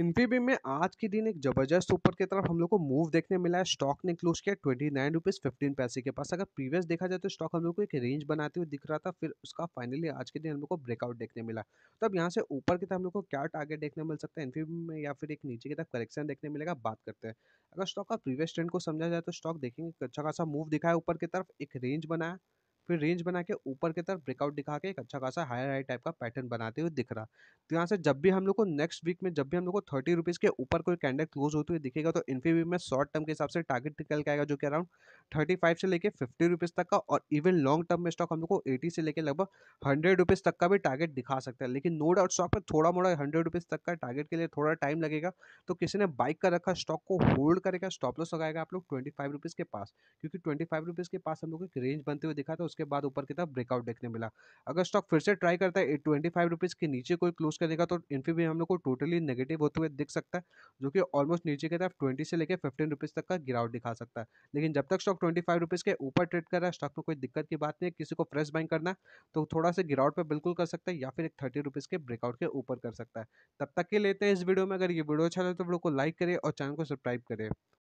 Infibeam में आज के दिन एक जबरदस्त ऊपर की तरफ हम लोग को मूव देखने मिला है स्टॉक ने क्लोज किया ट्वेंटी नाइन रुपीज़ फिफ्टीन पैसे के पास अगर प्रीवियस देखा जाए तो स्टॉक हम लोग को एक रेंज बनाते हुए दिख रहा था फिर उसका फाइनली आज के दिन हम लोग को ब्रेकआउट देखने मिला तो अब यहाँ से ऊपर की तरफ हम लोग को क्या टारगेट देखने मिल सकता है इन्फीबीम में या फिर एक नीचे की तरफ करेक्शन देखने मिलेगा बात करते हैं अगर स्टॉक का प्रीवियस ट्रेंड को समझा जाए तो स्टॉक देखेंगे अच्छा खासा मूव दिखाया ऊपर की तरफ एक रेंज बनाया फिर रेंज बना के ऊपर की तरफ ब्रेकआउट दिखा के एक अच्छा खासा हायर हाई टाइप का पैटर्न बनाते हुए दिख रहा तो यहाँ से जब भी हम लोग को नेक्स्ट वीक में जब भी हम लोग को थर्टी रुपीज़ के ऊपर कोई कैंडल क्लोज होती हुई दिखेगा तो इन्फीबीम में शॉर्ट टर्म के हिसाब से टारगेट निकल के आएगा जो कि अराउंड थर्टी फाइव से लेकर फिफ्टी रुपीज़ तक का और इवन लॉन्ग टर्म में स्टॉक हम लोग को एटी से लेकर लगभग हंड्रेड रुपीज़ तक का भी टारगेट दिखा सकता है लेकिन नो डाउट स्टॉक में थोड़ा मोड़ा हंड्रेड रुपीज़ तक का टारगेट के लिए थोड़ा टाइम लगेगा तो किसी ने बाइक का रखा स्टॉक को होल्ड करेगा स्टॉप लॉस लगाएगा आप लोग ट्वेंटी फाइव रुपीज़ के पास क्योंकि ट्वेंटी फाइव रुपीज़ के पास हम लोग एक रेंज बनते हुए दिखा था उसके उसके बाद ऊपर की तरफ ब्रेकआउट देखने मिला अगर स्टॉक फिर से ट्राई करता है एट ट्वेंटी फाइव रुपीज़ के नीचे कोई क्लोज करेगा तो इन्फीबीम हम लोग को टोटली नेगेटिव होते हुए दिख सकता है जो कि ऑलमोस्ट नीचे की तरफ ट्वेंटी से लेकर फिफ्टीन रुपीज़ तक का गिरावट दिखा सकता है लेकिन जब तक स्टॉक ट्वेंटी फाइव रुपीज़ के ऊपर ट्रेड कर रहा है स्टॉक में कोई दिक्कत की बात नहीं है किसी को फ्रेश बाइंग करना तो थोड़ा सा गिरावट पर बिल्कुल कर सकता है या फिर एक थर्टी रुपीज़ के ब्रेकआउट के ऊपर कर सकता है तब तक के लेते हैं इस वीडियो में अगर ये वीडियो अच्छा लगे तो वीडियो को लाइक करें और चैनल को सब्सक्राइब करें